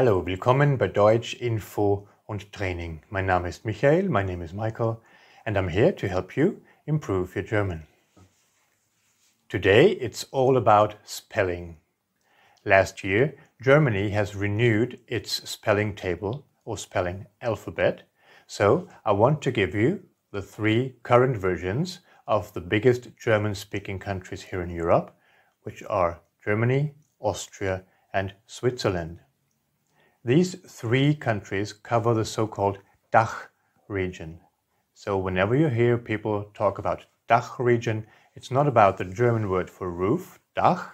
Hallo, willkommen bei Deutsch Info und Training. Mein Name ist Michael, my name is Michael, and I'm here to help you improve your German. Today it's all about spelling. Last year, Germany has renewed its spelling table or spelling alphabet, so I want to give you the three current versions of the biggest German speaking countries here in Europe, which are Germany, Austria, and Switzerland. These three countries cover the so-called Dach region. So whenever you hear people talk about Dach region, it's not about the German word for roof, Dach,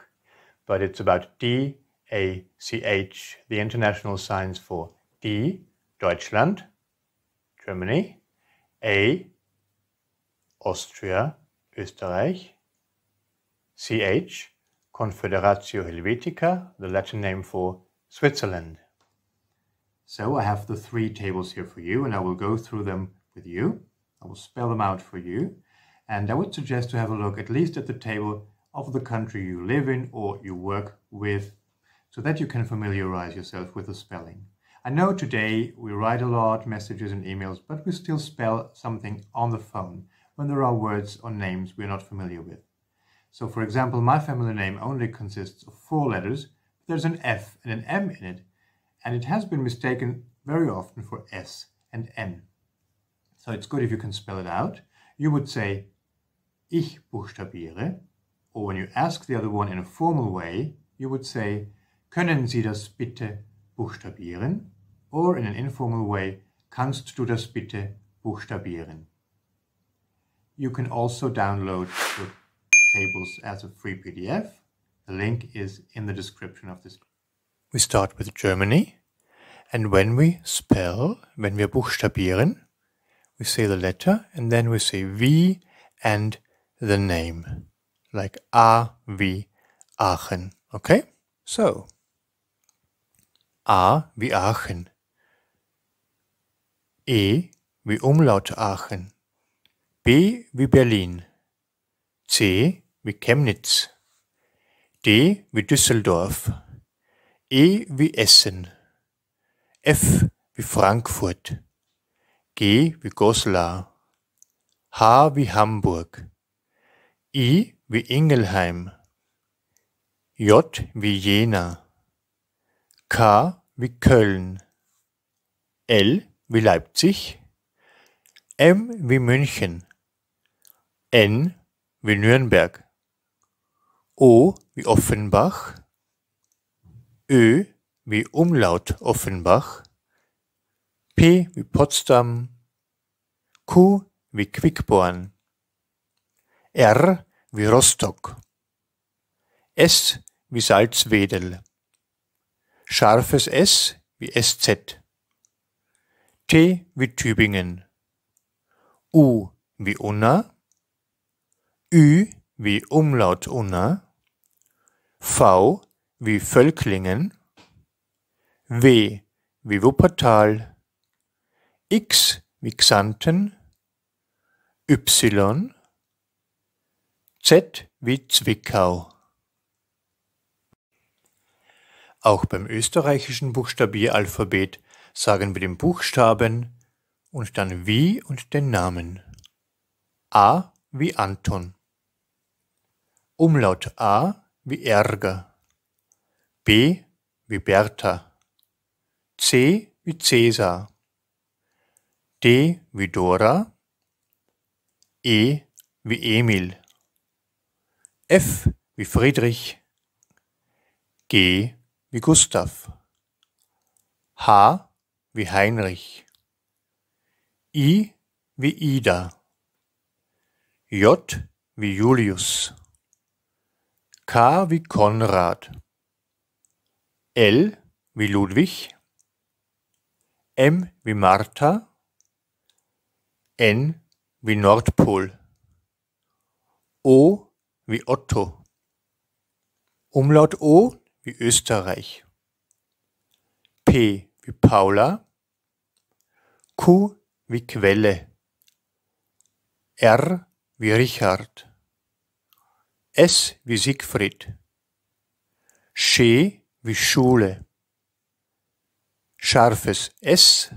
but it's about D A C H, the international signs for D, Deutschland, Germany, A, Austria, Österreich, CH, Confederatio Helvetica, the Latin name for Switzerland. So I have the three tables here for you and I will go through them with you. I will spell them out for you. And I would suggest to have a look at least at the table of the country you live in or you work with so that you can familiarize yourself with the spelling. I know today we write a lot, messages and emails, but we still spell something on the phone when there are words or names we're not familiar with. So for example, my family name only consists of four letters. There's an F and an M in it, and it has been mistaken very often for S and N. So it's good if you can spell it out. You would say, ich buchstabiere, or when you ask the other one in a formal way, you would say, können Sie das bitte buchstabieren? Or in an informal way, kannst du das bitte buchstabieren? You can also download the tables as a free PDF. The link is in the description of this we start with Germany. And when we spell, when wir buchstabieren, we say the letter and then we say V and the name. Like A wie Aachen. Okay? So, A wie Aachen. E wie Umlaut Aachen. B wie Berlin. C wie Chemnitz. D wie Düsseldorf. E wie Essen, F wie Frankfurt, G wie Goslar, H wie Hamburg, I wie Ingelheim, J wie Jena, K wie Köln, L wie Leipzig, M wie München, N wie Nürnberg, O wie Offenbach, Ö wie Umlaut Offenbach, P wie Potsdam, Q wie Quickborn, R wie Rostock, S wie Salzwedel, scharfes S wie SZ, T wie Tübingen, U wie Unna, Ü wie Umlaut Unna, V wie Völklingen, W wie Wuppertal, X wie Xanten, Y, Z wie Zwickau. Auch beim österreichischen Buchstabieralphabet sagen wir den Buchstaben und dann wie und den Namen. A wie Anton. Umlaut A wie Ärger. B wie Bertha, C wie Cäsar, D wie Dora, E wie Emil, F wie Friedrich, G wie Gustav, H wie Heinrich, I wie Ida, J wie Julius, K wie Konrad, L wie Ludwig, M wie Martha, N wie Nordpol, O wie Otto, Umlaut O wie Österreich, P wie Paula, Q wie Quelle, R wie Richard, S wie Siegfried, Sch wie Schule. Scharfes S,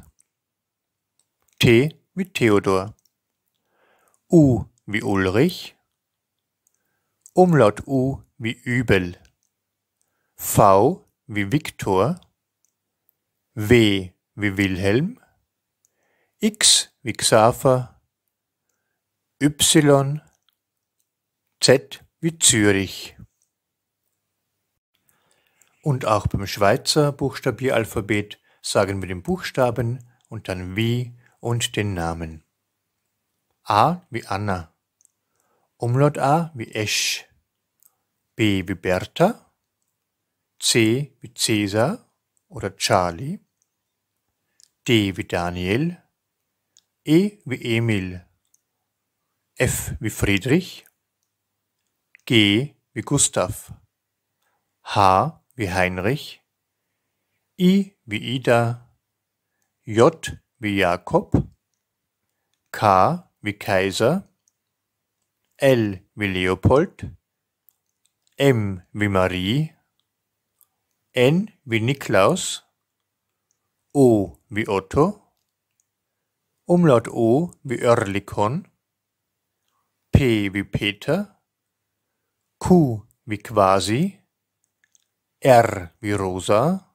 T wie Theodor, U wie Ulrich, Umlaut U wie Übel, V wie Viktor, W wie Wilhelm, X wie Xaver, Y, Z wie Zürich. Und auch beim Schweizer Buchstabieralphabet sagen wir den Buchstaben und dann wie und den Namen. A wie Anna. Umlaut A wie Esch. B wie Bertha. C wie Cäsar oder Charlie. D wie Daniel. E wie Emil. F wie Friedrich. G wie Gustav. H wie Heinrich, I wie Ida, J wie Jakob, K wie Kaiser, L wie Leopold, M wie Marie, N wie Niklaus, O wie Otto, Umlaut O wie Örlikon, P wie Peter, Q wie Quasi, R wie Rosa,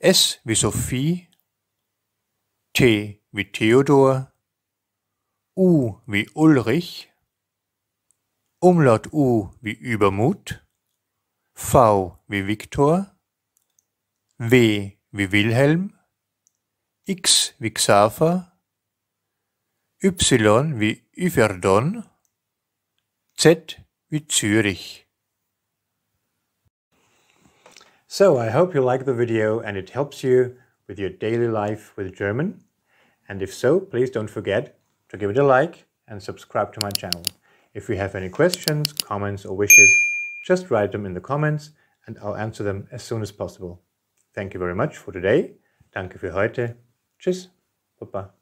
S wie Sophie, T wie Theodor, U wie Ulrich, Umlaut U wie Übermut, V wie Viktor, W wie Wilhelm, X wie Xaver, Y wie Yverdon, Z wie Zürich. So I hope you like the video and it helps you with your daily life with German. And if so, please don't forget to give it a like and subscribe to my channel. If you have any questions, comments or wishes, just write them in the comments and I'll answer them as soon as possible. Thank you very much for today. Danke für heute. Tschüss. Baba.